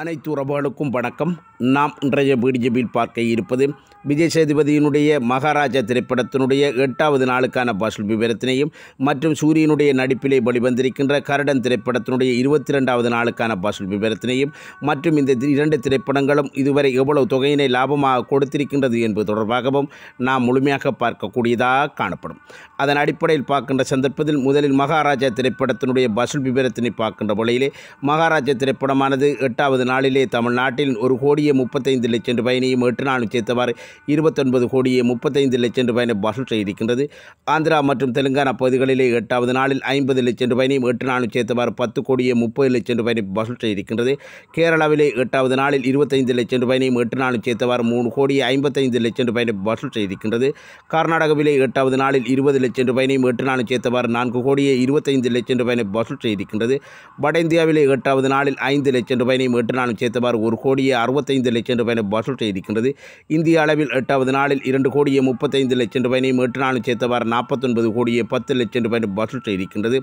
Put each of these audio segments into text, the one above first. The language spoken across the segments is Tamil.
அனைத்து உறவுகளுக்கும் வணக்கம் நாம் இன்றைய பிடிஜிபியில் பார்க்க இருப்பது விஜய் சேதுபதியினுடைய மகாராஜா திரைப்படத்தினுடைய எட்டாவது நாளுக்கான வசூல் விவரத்தினையும் மற்றும் சூரியனுடைய நடிப்பிலே வழிவந்திருக்கின்ற கரடன் திரைப்படத்தினுடைய இருபத்தி ரெண்டாவது நாளுக்கான வசூல் விவரத்தினையும் மற்றும் இந்த இரண்டு திரைப்படங்களும் இதுவரை எவ்வளவு தொகையினை லாபமாக கொடுத்திருக்கின்றது என்பது தொடர்பாகவும் நாம் முழுமையாக பார்க்கக்கூடியதாக காணப்படும் அதன் அடிப்படையில் பார்க்கின்ற சந்தர்ப்பத்தில் முதலில் மகாராஜா திரைப்படத்தினுடைய வசூல் விவரத்தினை பார்க்கின்ற வழியிலே மகாராஜா திரைப்படமானது எட்டாவது ஒன்பது நாளிலே தமிழ்நாட்டில் ஒரு கோடியே முப்பத்தைந்து லட்சம் ரூபாயினையும் எட்டு நாளும் சேர்த்தவாறு இருபத்தொன்பது கோடியே முப்பத்தைந்து லட்சம் ரூபாயினை வசூல் செய்திருக்கின்றது ஆந்திரா மற்றும் தெலுங்கானா பகுதிகளிலே எட்டாவது நாளில் ஐம்பது லட்சம் ரூபாயினையும் எட்டு நாளும் சேர்த்தவாறு பத்து கோடியே முப்பது லட்சம் ரூபாயினை வசூல் செய்திருக்கின்றது கேரளாவிலே எட்டாவது நாளில் இருபத்தைந்து லட்சம் ரூபாயினையும் எட்டு நாளும் சேர்த்தவாறு மூணு கோடியே ஐம்பத்தைந்து லட்சம் ரூபாயினை வசூல் செய்திருக்கின்றது கர்நாடகாவிலே எட்டாவது நாளில் இருபது லட்சம் ரூபாயினையும் எட்டு நாளும் சேர்த்தவாறு நான்கு கோடியே இருபத்தைந்து லட்சம் ரூபாயினை வசூல் செய்திருக்கின்றது வட இந்தியாவிலே எட்டாவது நாளில் ஐந்து லட்சம் ரூபாயினையும் எட்டு மூன்று நாளும் சேர்த்தவாறு ஒரு கோடியே அறுபத்தைந்து லட்சம் ரூபாயினை வசூல் செய்திருக்கின்றது இந்திய அளவில் எட்டாவது நாளில் இரண்டு கோடியே முப்பத்தைந்து லட்சம் ரூபாயினையும் எட்டு நாளும் சேர்த்தவாறு நாற்பத்தொன்பது கோடியே பத்து லட்சம் ரூபாயினை வசூல் செய்திருக்கின்றது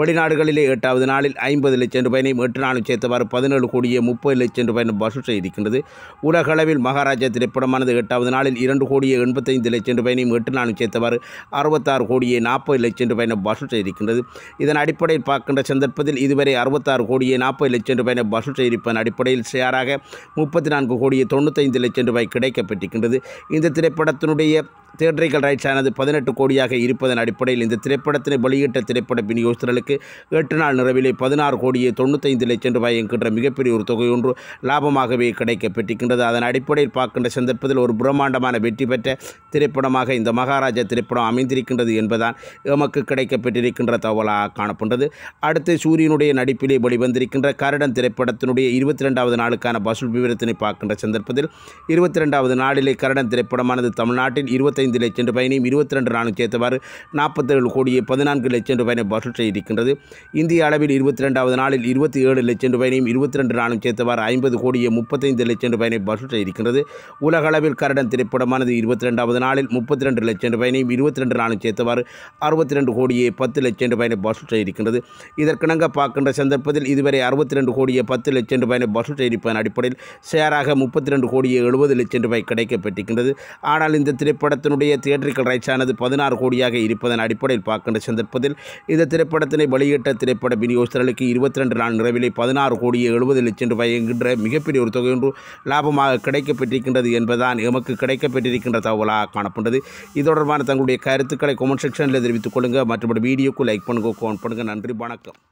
வெளிநாடுகளிலே எட்டாவது நாளில் ஐம்பது லட்சம் ரூபாயினையும் எட்டு நாளும் சேர்த்தவாறு பதினேழு கோடியே முப்பது லட்சம் ரூபாயினை வசூல் செய்திருக்கின்றது உலகளவில் மகாராஜா திரைப்படமானது எட்டாவது நாளில் இரண்டு கோடியே எண்பத்தைந்து லட்சம் ரூபாயினையும் எட்டு நாளும் சேர்த்தவாறு அறுபத்தாறு கோடியே நாற்பது லட்சம் ரூபாயினை வசூல் செய்திருக்கின்றது இதன் அடிப்படையில் பார்க்கின்ற சந்தர்ப்பத்தில் இதுவரை அறுபத்தாறு கோடியே நாற்பது லட்சம் ரூபாயினை வசூல் செய்திருப்பதன் அடிப்படையில் சேராக முப்பத்தி நான்கு கோடியே தொண்ணூத்தைந்து லட்சம் ரூபாய் கிடைக்கப்பட்டிருக்கின்றது இந்த திரைப்படத்தினுடைய தியேட்டரிக்கல் ரைட்ஸ் ஆனது பதினெட்டு கோடியாக இருப்பதன் அடிப்படையில் இந்த திரைப்படத்தினை வெளியிட்ட திரைப்பட விநியோகஸ்தர்களுக்கு எட்டு நாள் நிறவிலே பதினாறு கோடியே தொண்ணூத்தைந்து லட்சம் ரூபாய் என்கின்ற மிகப்பெரிய ஒரு தொகை ஒன்று லாபமாகவே கிடைக்கப்பட்டிருக்கின்றது அதன் அடிப்படையில் பார்க்கின்ற சந்தர்ப்பத்தில் ஒரு பிரம்மாண்டமான வெற்றி பெற்ற திரைப்படமாக இந்த மகாராஜா திரைப்படம் அமைந்திருக்கின்றது என்பதால் எமக்கு கிடைக்கப்பெற்றிருக்கின்ற தகவலாக காணப்படுகிறது அடுத்து சூரியனுடைய நடிப்பிலே வெளிவந்திருக்கின்ற கரடன் திரைப்படத்தினுடைய இருபத்தி ரெண்டாவது நாளுக்கான வசூல் விவரத்தினை பார்க்கின்ற சந்தர்ப்பத்தில் இருபத்தி ரெண்டாவது நாளிலே கரடன் திரைப்படமானது தமிழ்நாட்டில் இருபத்தி இருபத்தைந்து லட்சம் ரூபாயினையும் இருபத்தி ரெண்டு நாளும் சேர்த்தவாறு நாற்பத்தேழு கோடியே பதினான்கு லட்சம் ரூபாயினை வசூல் செய்திருக்கின்றது இந்திய அளவில் இருபத்தி ரெண்டாவது நாளில் இருபத்தி ஏழு லட்சம் ரூபாயினையும் இருபத்தி ரெண்டு நாளும் சேர்த்தவாறு ஐம்பது கோடியே முப்பத்தைந்து லட்சம் ரூபாயினை வசூல் செய்திருக்கின்றது உலகளவில் கரடன் திரைப்படமானது இருபத்தி ரெண்டாவது நாளில் முப்பத்தி ரெண்டு லட்சம் ரூபாயினையும் இருபத்தி ரெண்டு நாளும் சேர்த்தவாறு அறுபத்தி ரெண்டு கோடியே பத்து லட்சம் ரூபாயினை வசூல் செய்திருக்கின்றது இதற்கிணங்க பார்க்கின்ற சந்தர்ப்பத்தில் இதுவரை அறுபத்தி ரெண்டு கோடியே பத்து லட்சம் ரூபாயினை வசூல் செய்திருப்பதன் அடிப்படையில் சேராக முப்பத்தி ரெண்டு கோடியே எழுபது லட்சம் ரூபாய் கிடைக்கப்பட்டிருக்கின்றது ஆனால் இந்த திரைப்படத்தின் திரைப்படத்தினுடைய தியேட்டரிக்கல் ரைட்ஸ் ஆனது பதினாறு கோடியாக இருப்பதன் அடிப்படையில் பார்க்கின்ற சந்தர்ப்பத்தில் இந்த திரைப்படத்தினை வெளியிட்ட திரைப்பட விநியோகஸ்தர்களுக்கு இருபத்தி ரெண்டு நாள் நிறைவிலே பதினாறு கோடியே எழுபது லட்சம் ரூபாய் என்கின்ற மிகப்பெரிய ஒரு தொகை ஒன்று லாபமாக கிடைக்கப்பட்டிருக்கின்றது என்பதுதான் எமக்கு கிடைக்கப்பெற்றிருக்கின்ற தகவலாக காணப்பட்டது இது தொடர்பான தங்களுடைய கருத்துக்களை கொமெண்ட் செக்ஷனில் தெரிவித்துக் கொள்ளுங்கள் மற்றபடி வீடியோக்கு லைக் பண்ணுங்கள் கோன் பண்ணுங்கள் நன்றி வணக்கம்